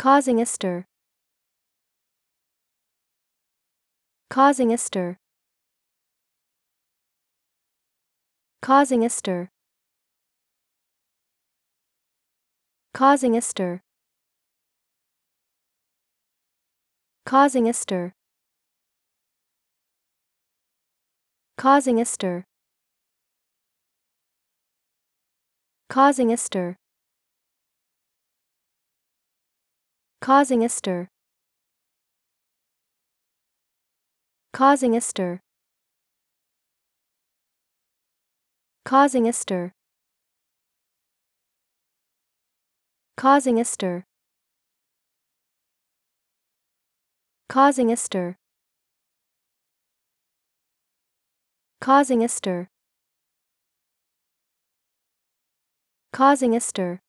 causing a stir, causing a stir, causing a stir, causing a stir, causing a stir, causing a stir, causing a stir. causing a stir, causing a stir, causing a stir, causing a stir, causing a stir, causing a stir, causing a stir.